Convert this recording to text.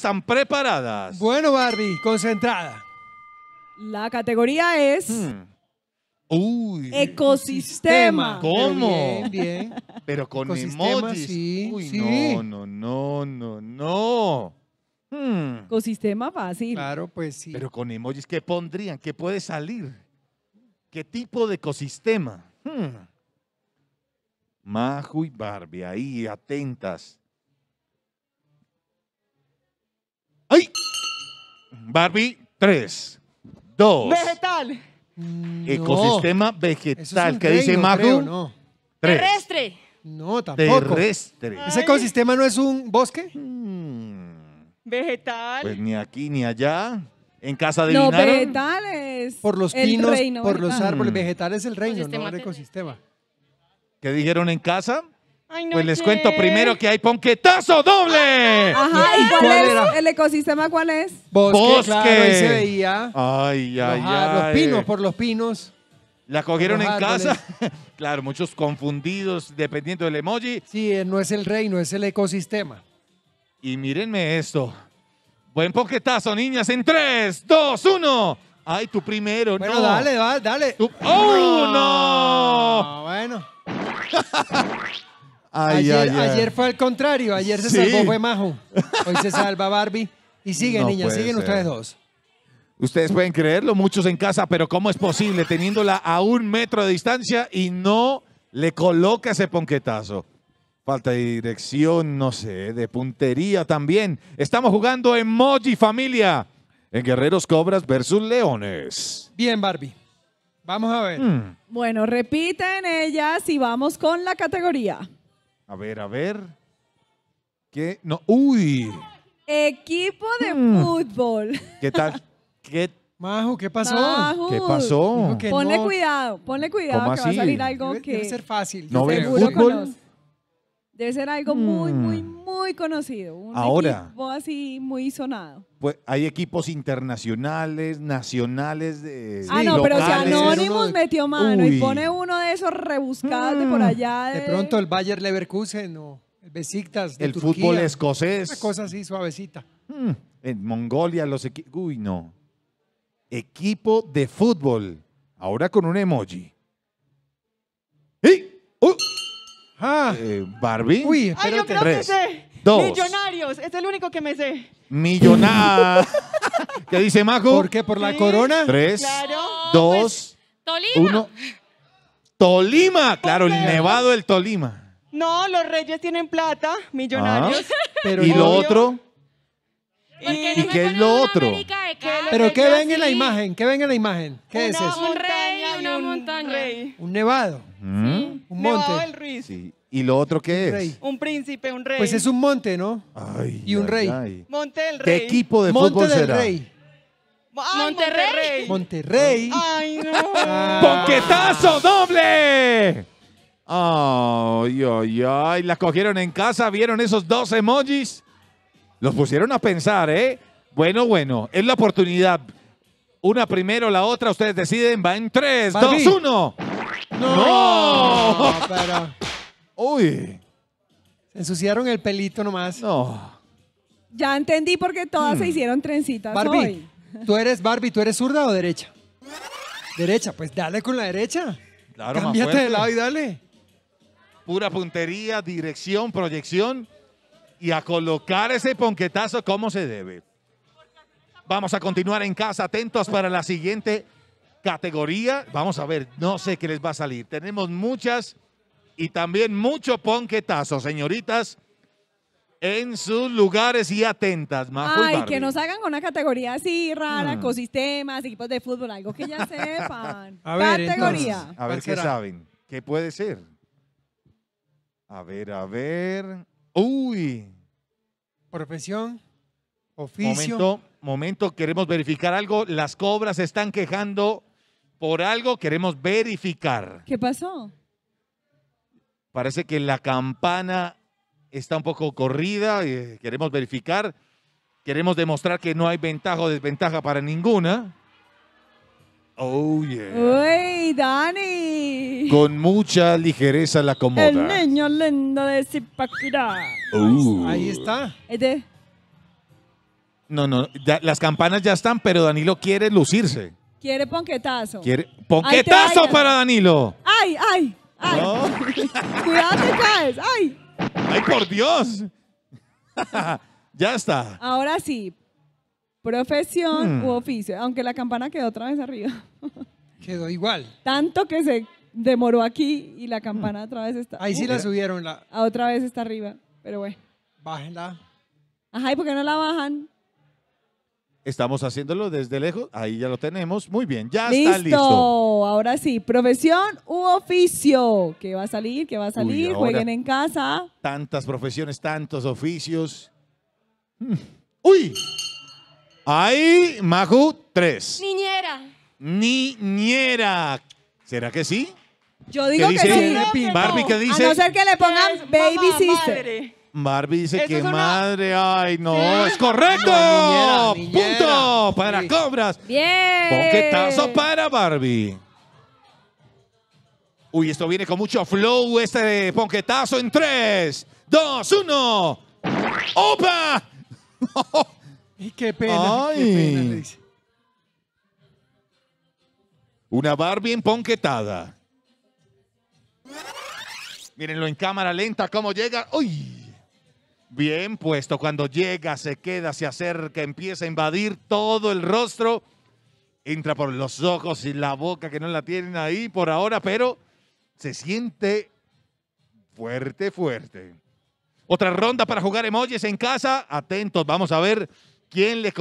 ¿Están preparadas? Bueno, Barbie, concentrada. La categoría es... Hmm. Ecosistema. ¿Cómo? Pero con emojis. no, no, no, no, no. Hmm. Ecosistema fácil. Claro, pues sí. Pero con emojis, ¿qué pondrían? ¿Qué puede salir? ¿Qué tipo de ecosistema? Hmm. Majo y Barbie, ahí, atentas. Barbie, 3, 2. Vegetal. Ecosistema vegetal. ¿Qué dice Majo? Terrestre. No, tampoco. Terrestre. ¿Ese ecosistema no es un bosque? Hmm. Vegetal. Pues ni aquí ni allá. En casa de No, vegetales. Por los pinos, por los árboles. Hmm. Vegetal es el reino, no el ecosistema. ¿Qué dijeron en casa? pues les cuento primero que hay ponquetazo doble. cuál, Era? ¿El ecosistema cuál es? Bosque, Bosque. veía. Ay, ay, ay. Los pinos, por los pinos. La cogieron en casa. claro, muchos confundidos dependiendo del emoji. Sí, eh, no es el reino, es el ecosistema. Y mírenme esto. Buen poquetazo, niñas, en 3, 2, 1. Ay, tú primero, bueno, no. dale, dale. Uno. ¡Oh, ah, bueno. ayer, fue al contrario, ayer se salvó fue Majo, hoy se salva Barbie. Y siguen, niñas, siguen ustedes dos. Ustedes pueden creerlo, muchos en casa, pero ¿cómo es posible teniéndola a un metro de distancia y no le coloca ese ponquetazo? Falta de dirección, no sé, de puntería también. Estamos jugando Emoji Familia en Guerreros Cobras versus Leones. Bien, Barbie. Vamos a ver. Hmm. Bueno, repiten ellas y vamos con la categoría. A ver, a ver. ¿Qué? No, uy. Equipo de hmm. fútbol. ¿Qué tal? ¿Qué, Majo, ¿qué pasó? qué pasó? Ponle cuidado, ponle cuidado que va a salir algo que debe ser fácil. ¿No ven fútbol? Debe ser algo muy, muy, mm. muy conocido. Un Ahora. equipo así muy sonado. Pues hay equipos internacionales, nacionales, de eh, ah, no, pero si Anonymous metió mano y pone uno de esos rebuscados de por mm. allá. De... pronto el Bayer Leverkusen o el Besiktas de el fútbol escocés, Una cosa así suavecita. Mm. en Mongolia los equipos, uy no, equipo de fútbol, ahora con un emoji. ¡Y! Ah. Eh, Barbie. Uy, Ay, yo que sé. dos. Millonarios, es el único que me sé. Millonar. ¿Qué dice Majo? ¿Por qué? ¿Por la corona? Tres, dos, pues, pues, Tolima. uno. Tolima, claro, el nevado del Tolima. No, los reyes tienen plata, millonarios. Ah. Pero, y lo otro, ¿Y qué es lo otro? pero ¿qué ven en la imagen? ¿Qué ven en la imagen? ¿Qué es eso? Un una Un nevado. Mm. Sí un monte. ¿Y lo otro qué es? Un príncipe, un rey. Pues es un monte, ¿no? Y un rey. ¿Qué equipo de Monte fútbol será? Rey. Monterrey. Monterrey. Ay, no. Ah. ¡Ponquetazo doble! Ay, ay, ay. La cogieron en casa, vieron esos dos emojis. Los pusieron a pensar, ¿eh? Bueno, bueno, es la oportunidad. Una primero, la otra, ustedes deciden. Va en 3, 2, 1. No, no pero Uy. Se ensuciaron el pelito nomás. No. Ya entendí por qué todas se hmm. hicieron trencitas Barbie, ¿tú eres Barbie, tú eres zurda o derecha? Derecha, pues dale con la derecha. Claro, Cámbiate de lado y dale. Pura puntería, dirección, proyección y a colocar ese ponquetazo como se debe. Vamos a continuar en casa, atentos para la siguiente categoría. Vamos a ver, no sé qué les va a salir. Tenemos muchas y también mucho ponquetazo, señoritas. En sus lugares y atentas, Ay, que nos hagan una categoría así rara, ecosistemas, mm. equipos de fútbol, algo que ya sepan. categoría. a ver qué saben. ¿Qué puede ser? A ver, a ver. Uy. Profesión, oficio. Momento, momento, queremos verificar algo. Las cobras están quejando por algo queremos verificar. ¿Qué pasó? Parece que la campana está un poco corrida, queremos verificar, queremos demostrar que no hay ventaja o desventaja para ninguna. Oh, yeah. Uy, Dani. Con mucha ligereza la acomoda. El niño lindo de oh. Ahí está. No, no, las campanas ya están, pero Danilo quiere lucirse. Quiere ponquetazo. Quiere ponquetazo para Danilo. Ay, ay, ay. Cuidado te caes. Ay. Ay, por Dios. ya está. Ahora sí. Profesión hmm. u oficio, aunque la campana quedó otra vez arriba. Quedó igual. Tanto que se demoró aquí y la campana hmm. otra vez está. Ahí sí la subieron la. Otra vez está arriba, pero bueno. Bájenla. Ajá, ¿y por qué no la bajan? Estamos haciéndolo desde lejos, ahí ya lo tenemos. Muy bien, ya está listo. Ahora sí, profesión u oficio. que va a salir? que va a salir? Jueguen en casa. Tantas profesiones, tantos oficios. Mm. ¡Uy! Ahí, Maju, tres. Niñera. Niñera. ¿Será que sí? Yo digo que sí. Barbie, ¿qué dice? A no ser que le pongan baby sister. Barbie dice que madre, ay, no, es correcto. Punto para cobras. Bien. Ponquetazo para Barbie. Uy, esto viene con mucho flow, este ponquetazo en 3, 2, 1. ¡Opa! y qué pena, ay. qué pena Una Barbie Ponquetada. Mírenlo en cámara lenta cómo llega. ¡Uy! Bien puesto, cuando llega, se queda, se acerca, empieza a invadir todo el rostro, entra por los ojos y la boca que no la tienen ahí por ahora, pero se siente fuerte, fuerte. Otra ronda para jugar emojis en casa. Atentos, vamos a ver quién les...